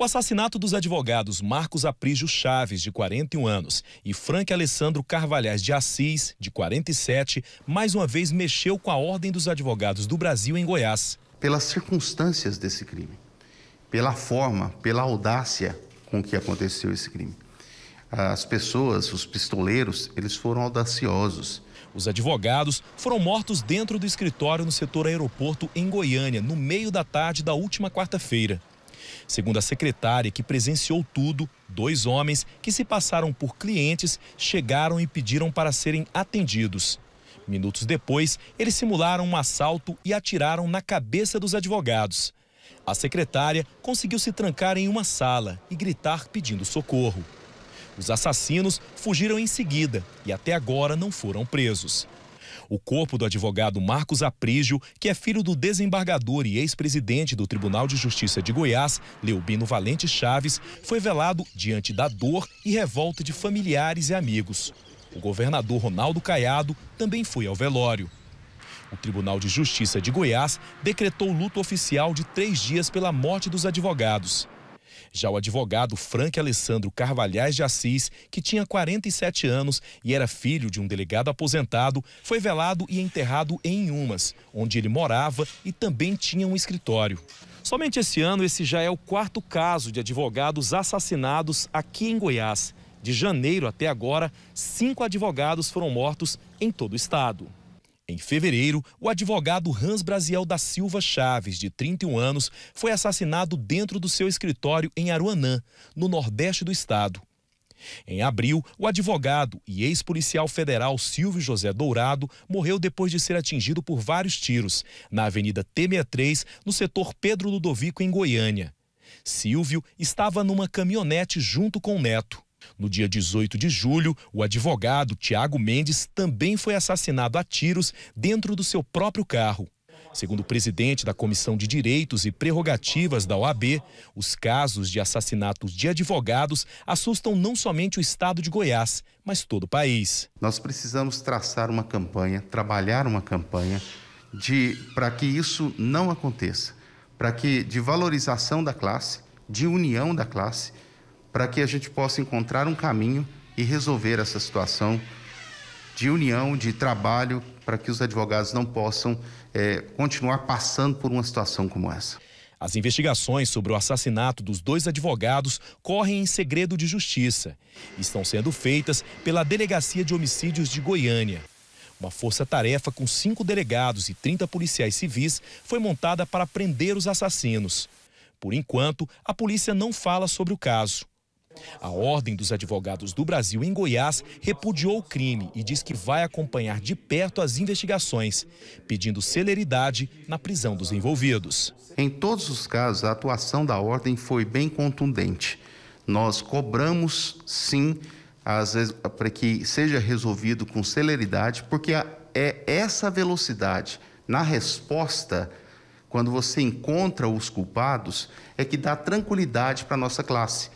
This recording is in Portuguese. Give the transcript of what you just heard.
O assassinato dos advogados Marcos Aprígio Chaves, de 41 anos, e Frank Alessandro Carvalhais de Assis, de 47, mais uma vez mexeu com a Ordem dos Advogados do Brasil em Goiás. Pelas circunstâncias desse crime, pela forma, pela audácia com que aconteceu esse crime. As pessoas, os pistoleiros, eles foram audaciosos. Os advogados foram mortos dentro do escritório no setor aeroporto em Goiânia, no meio da tarde da última quarta-feira. Segundo a secretária, que presenciou tudo, dois homens que se passaram por clientes chegaram e pediram para serem atendidos. Minutos depois, eles simularam um assalto e atiraram na cabeça dos advogados. A secretária conseguiu se trancar em uma sala e gritar pedindo socorro. Os assassinos fugiram em seguida e até agora não foram presos. O corpo do advogado Marcos Aprígio, que é filho do desembargador e ex-presidente do Tribunal de Justiça de Goiás, Leubino Valente Chaves, foi velado diante da dor e revolta de familiares e amigos. O governador Ronaldo Caiado também foi ao velório. O Tribunal de Justiça de Goiás decretou luto oficial de três dias pela morte dos advogados. Já o advogado Frank Alessandro Carvalhais de Assis, que tinha 47 anos e era filho de um delegado aposentado, foi velado e enterrado em Inhumas, onde ele morava e também tinha um escritório. Somente esse ano, esse já é o quarto caso de advogados assassinados aqui em Goiás. De janeiro até agora, cinco advogados foram mortos em todo o estado. Em fevereiro, o advogado Hans Brasiel da Silva Chaves, de 31 anos, foi assassinado dentro do seu escritório em Aruanã, no nordeste do estado. Em abril, o advogado e ex-policial federal Silvio José Dourado morreu depois de ser atingido por vários tiros na Avenida T63, no setor Pedro Ludovico, em Goiânia. Silvio estava numa caminhonete junto com o neto. No dia 18 de julho, o advogado Tiago Mendes também foi assassinado a tiros dentro do seu próprio carro. Segundo o presidente da Comissão de Direitos e Prerrogativas da OAB, os casos de assassinatos de advogados assustam não somente o estado de Goiás, mas todo o país. Nós precisamos traçar uma campanha, trabalhar uma campanha de para que isso não aconteça, para que de valorização da classe, de união da classe para que a gente possa encontrar um caminho e resolver essa situação de união, de trabalho, para que os advogados não possam é, continuar passando por uma situação como essa. As investigações sobre o assassinato dos dois advogados correm em segredo de justiça e estão sendo feitas pela Delegacia de Homicídios de Goiânia. Uma força-tarefa com cinco delegados e 30 policiais civis foi montada para prender os assassinos. Por enquanto, a polícia não fala sobre o caso. A Ordem dos Advogados do Brasil em Goiás repudiou o crime e diz que vai acompanhar de perto as investigações, pedindo celeridade na prisão dos envolvidos. Em todos os casos, a atuação da Ordem foi bem contundente. Nós cobramos, sim, para que seja resolvido com celeridade, porque é essa velocidade na resposta quando você encontra os culpados, é que dá tranquilidade para a nossa classe.